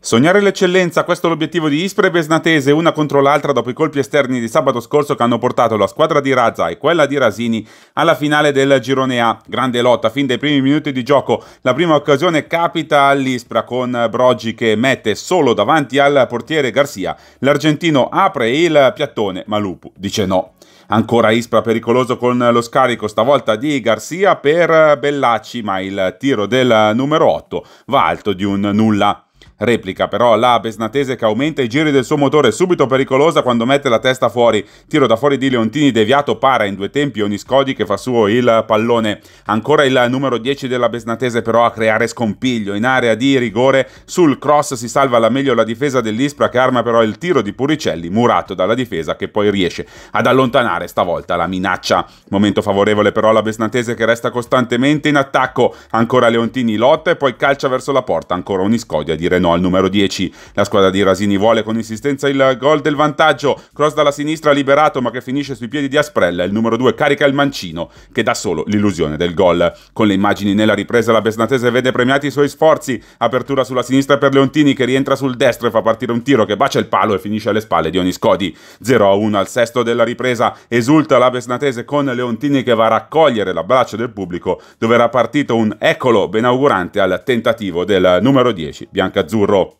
Sognare l'eccellenza, questo è l'obiettivo di Ispre e Besnatese, una contro l'altra dopo i colpi esterni di sabato scorso che hanno portato la squadra di Razza e quella di Rasini alla finale del girone A. Grande lotta fin dai primi minuti di gioco. La prima occasione capita all'Ispra con Broggi che mette solo davanti al portiere Garcia. L'argentino apre il piattone, ma Lupu dice no. Ancora Ispra pericoloso con lo scarico, stavolta di Garcia per Bellacci, ma il tiro del numero 8 va alto di un nulla. Replica però la Besnatese che aumenta i giri del suo motore, subito pericolosa quando mette la testa fuori. Tiro da fuori di Leontini, deviato, para in due tempi Oniscodi che fa suo il pallone. Ancora il numero 10 della Besnatese però a creare scompiglio in area di rigore. Sul cross si salva alla meglio la difesa dell'Ispra che arma però il tiro di Puricelli, murato dalla difesa che poi riesce ad allontanare stavolta la minaccia. Momento favorevole però alla Besnatese che resta costantemente in attacco. Ancora Leontini lotta e poi calcia verso la porta. Ancora a dire no Pellegrino. Al numero 10 la squadra di Rasini vuole con insistenza il gol del vantaggio. Cross dalla sinistra liberato ma che finisce sui piedi di Asprella. Il numero 2 carica il mancino che dà solo l'illusione del gol. Con le immagini nella ripresa la Besnatese vede premiati i suoi sforzi. Apertura sulla sinistra per Leontini che rientra sul destro e fa partire un tiro che bacia il palo e finisce alle spalle di Oniscodi. 0-1 al sesto della ripresa. Esulta la Besnatese con Leontini che va a raccogliere l'abbraccio del pubblico dove era partito un eccolo benaugurante al tentativo del numero 10 Biancazzurro azzurro.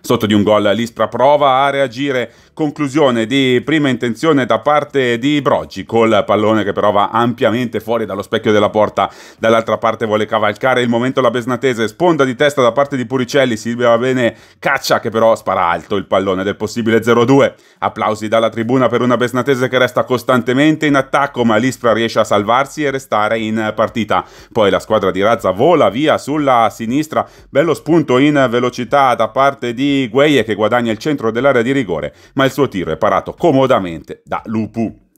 Sotto di un gol l'Ispra prova a reagire conclusione di prima intenzione da parte di Broggi col pallone che però va ampiamente fuori dallo specchio della porta dall'altra parte vuole cavalcare il momento la Besnatese sponda di testa da parte di Puricelli si va bene caccia che però spara alto il pallone del possibile 0-2 applausi dalla tribuna per una Besnatese che resta costantemente in attacco ma l'Ispra riesce a salvarsi e restare in partita poi la squadra di Razza vola via sulla sinistra bello spunto in velocità da parte di Gueye che guadagna il centro dell'area di rigore ma il il suo tiro è parato comodamente da Lupu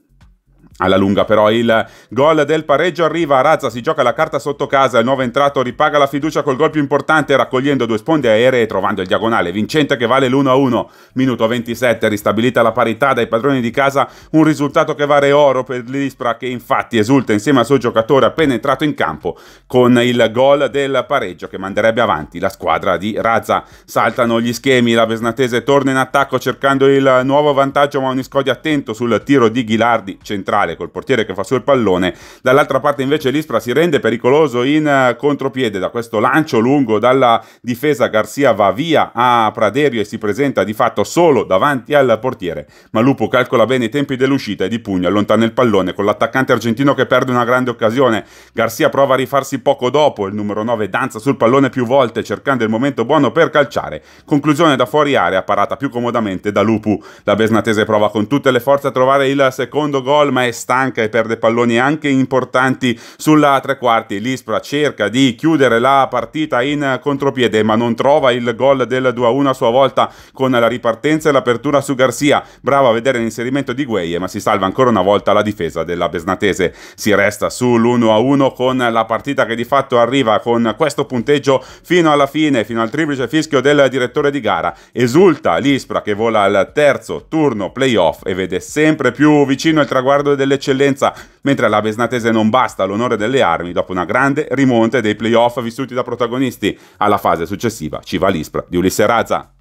alla lunga però il gol del pareggio arriva, Razza si gioca la carta sotto casa, il nuovo entrato ripaga la fiducia col gol più importante raccogliendo due sponde aeree e trovando il diagonale vincente che vale l'1-1, minuto 27 ristabilita la parità dai padroni di casa, un risultato che vale oro per l'Ispra che infatti esulta insieme al suo giocatore appena entrato in campo con il gol del pareggio che manderebbe avanti la squadra di Razza, saltano gli schemi, la Vesnatese torna in attacco cercando il nuovo vantaggio ma un Iscodi attento sul tiro di Ghilardi centrale laterale col portiere che fa su il pallone, dall'altra parte invece l'Ispra si rende pericoloso in eh, contropiede da questo lancio lungo dalla difesa Garzia va via a Praderio e si presenta di fatto solo davanti al portiere, ma Lupo calcola bene i tempi dell'uscita e di pugno allontana il pallone con l'attaccante argentino che perde una grande occasione, Garzia prova a rifarsi poco dopo, il numero 9 danza sul pallone più volte cercando il momento buono per calciare, conclusione da fuori area parata più comodamente da Lupu, la Besnatese prova con tutte le forze a trovare il secondo gol ma è stanca e perde palloni anche importanti sulla tre quarti. L'Ispra cerca di chiudere la partita in contropiede, ma non trova il gol del 2-1 a sua volta con la ripartenza e l'apertura su Garcia. Bravo a vedere l'inserimento di Gueye, ma si salva ancora una volta la difesa della Besnatese. Si resta sull'1-1 con la partita che di fatto arriva con questo punteggio fino alla fine, fino al triplice fischio del direttore di gara. Esulta l'Ispra che vola al terzo turno playoff e vede sempre più vicino il traguardo del dell'eccellenza, mentre alla Besnatese non basta l'onore delle armi dopo una grande rimonta dei playoff vissuti da protagonisti. Alla fase successiva ci va l'Ispra di Ulisse Raza.